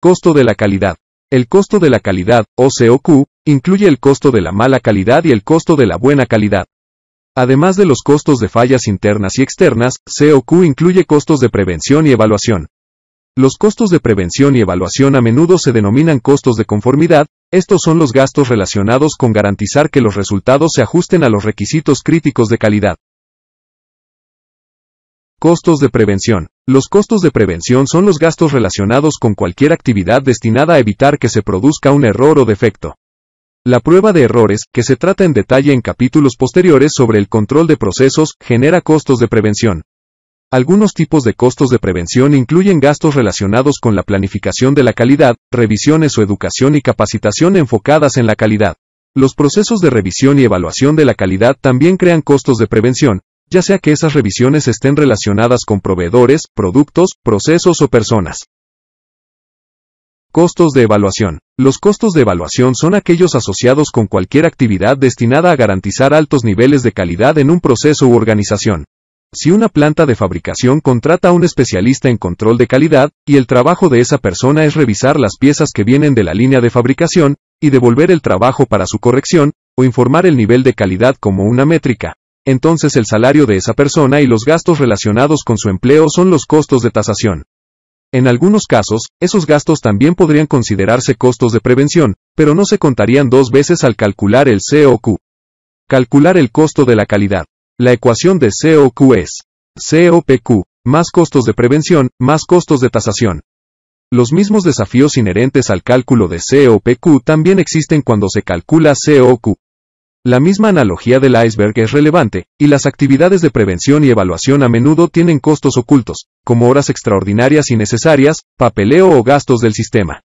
Costo de la calidad. El costo de la calidad, o COQ, incluye el costo de la mala calidad y el costo de la buena calidad. Además de los costos de fallas internas y externas, COQ incluye costos de prevención y evaluación. Los costos de prevención y evaluación a menudo se denominan costos de conformidad, estos son los gastos relacionados con garantizar que los resultados se ajusten a los requisitos críticos de calidad. Costos de prevención. Los costos de prevención son los gastos relacionados con cualquier actividad destinada a evitar que se produzca un error o defecto. La prueba de errores, que se trata en detalle en capítulos posteriores sobre el control de procesos, genera costos de prevención. Algunos tipos de costos de prevención incluyen gastos relacionados con la planificación de la calidad, revisiones o educación y capacitación enfocadas en la calidad. Los procesos de revisión y evaluación de la calidad también crean costos de prevención, ya sea que esas revisiones estén relacionadas con proveedores, productos, procesos o personas. Costos de evaluación. Los costos de evaluación son aquellos asociados con cualquier actividad destinada a garantizar altos niveles de calidad en un proceso u organización. Si una planta de fabricación contrata a un especialista en control de calidad, y el trabajo de esa persona es revisar las piezas que vienen de la línea de fabricación, y devolver el trabajo para su corrección, o informar el nivel de calidad como una métrica, entonces el salario de esa persona y los gastos relacionados con su empleo son los costos de tasación. En algunos casos, esos gastos también podrían considerarse costos de prevención, pero no se contarían dos veces al calcular el COQ. Calcular el costo de la calidad. La ecuación de COQ es COPQ, más costos de prevención, más costos de tasación. Los mismos desafíos inherentes al cálculo de COPQ también existen cuando se calcula COQ. La misma analogía del iceberg es relevante, y las actividades de prevención y evaluación a menudo tienen costos ocultos, como horas extraordinarias y necesarias, papeleo o gastos del sistema.